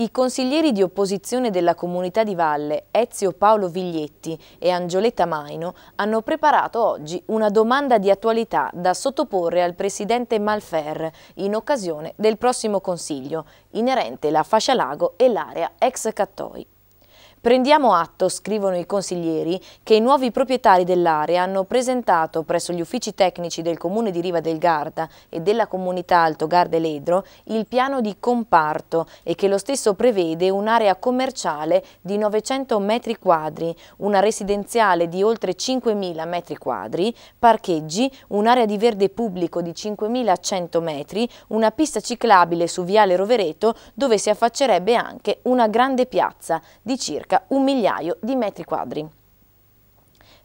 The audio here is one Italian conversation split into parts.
I consiglieri di opposizione della comunità di Valle, Ezio Paolo Viglietti e Angioletta Maino, hanno preparato oggi una domanda di attualità da sottoporre al presidente Malfer in occasione del prossimo consiglio, inerente la fascia lago e l'area ex Cattoi. Prendiamo atto, scrivono i consiglieri, che i nuovi proprietari dell'area hanno presentato presso gli uffici tecnici del Comune di Riva del Garda e della Comunità Alto Garda Ledro il piano di comparto e che lo stesso prevede un'area commerciale di 900 metri quadri, una residenziale di oltre 5.000 metri quadri, parcheggi, un'area di verde pubblico di 5.100 metri, una pista ciclabile su Viale Rovereto dove si affaccerebbe anche una grande piazza di circa circa un migliaio di metri quadri.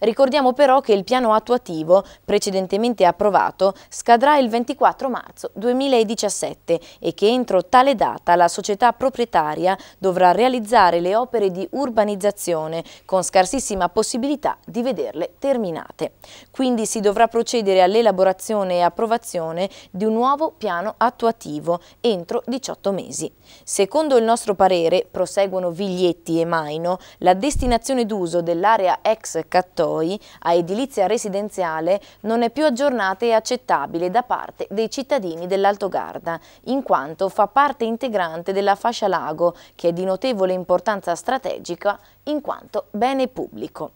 Ricordiamo però che il piano attuativo, precedentemente approvato, scadrà il 24 marzo 2017 e che entro tale data la società proprietaria dovrà realizzare le opere di urbanizzazione con scarsissima possibilità di vederle terminate. Quindi si dovrà procedere all'elaborazione e approvazione di un nuovo piano attuativo entro 18 mesi. Secondo il nostro parere, proseguono Viglietti e Maino, la destinazione d'uso dell'area ex Cattolica corridoi a edilizia residenziale non è più aggiornata e accettabile da parte dei cittadini dell'Alto Garda, in quanto fa parte integrante della fascia lago, che è di notevole importanza strategica in quanto bene pubblico.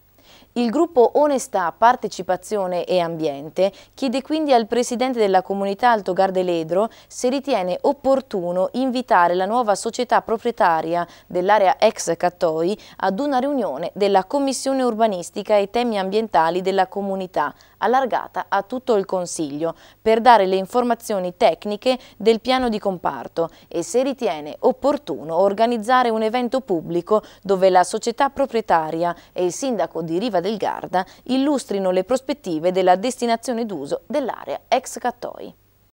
Il gruppo Onestà, Partecipazione e Ambiente chiede quindi al Presidente della Comunità Alto Gardeledro se ritiene opportuno invitare la nuova società proprietaria dell'area ex Cattoi ad una riunione della Commissione Urbanistica e Temi Ambientali della Comunità, allargata a tutto il Consiglio, per dare le informazioni tecniche del piano di comparto e se ritiene opportuno organizzare un evento pubblico dove la società proprietaria e il sindaco di Riva del Garda illustrino le prospettive della destinazione d'uso dell'area ex Cattoi.